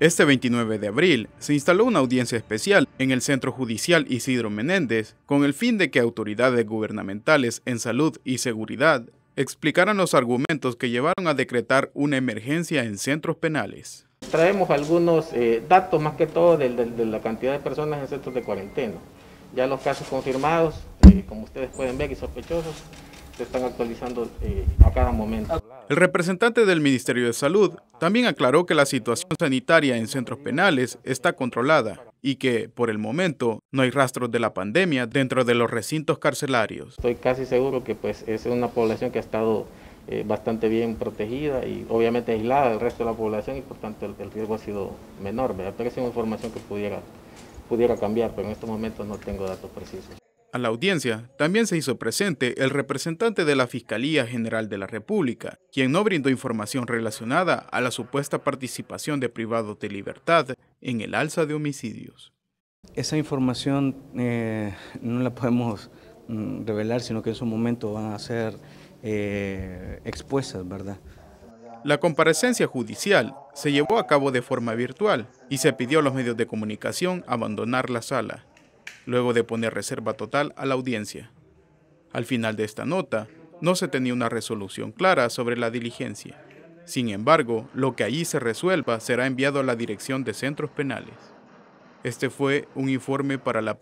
Este 29 de abril se instaló una audiencia especial en el Centro Judicial Isidro Menéndez con el fin de que autoridades gubernamentales en salud y seguridad explicaran los argumentos que llevaron a decretar una emergencia en centros penales. Traemos algunos eh, datos más que todo de, la cantidad de personas en centros de cuarentena. Ya los casos confirmados, eh, como ustedes pueden ver, y sospechosos, se están actualizando eh, a cada momento. El representante del Ministerio de Salud también aclaró que la situación sanitaria en centros penales está controlada y que, por el momento, no hay rastros de la pandemia dentro de los recintos carcelarios. Estoy casi seguro que pues, es una población que ha estado eh, bastante bien protegida y obviamente aislada del resto de la población y por tanto el, riesgo ha sido menor, Me pero una información que pudiera, pudiera cambiar, pero en este momento no tengo datos precisos. A la audiencia también se hizo presente el representante de la Fiscalía General de la República, quien no brindó información relacionada a la supuesta participación de privados de libertad en el alza de homicidios. Esa información eh, no la podemos mm, revelar, sino que en su momento van a ser eh, expuestas, ¿verdad? La comparecencia judicial se llevó a cabo de forma virtual y se pidió a los medios de comunicación abandonar la sala luego de poner reserva total a la audiencia. Al final de esta nota, no se tenía una resolución clara sobre la diligencia. Sin embargo, lo que allí se resuelva será enviado a la Dirección de Centros Penales. Este fue un informe para la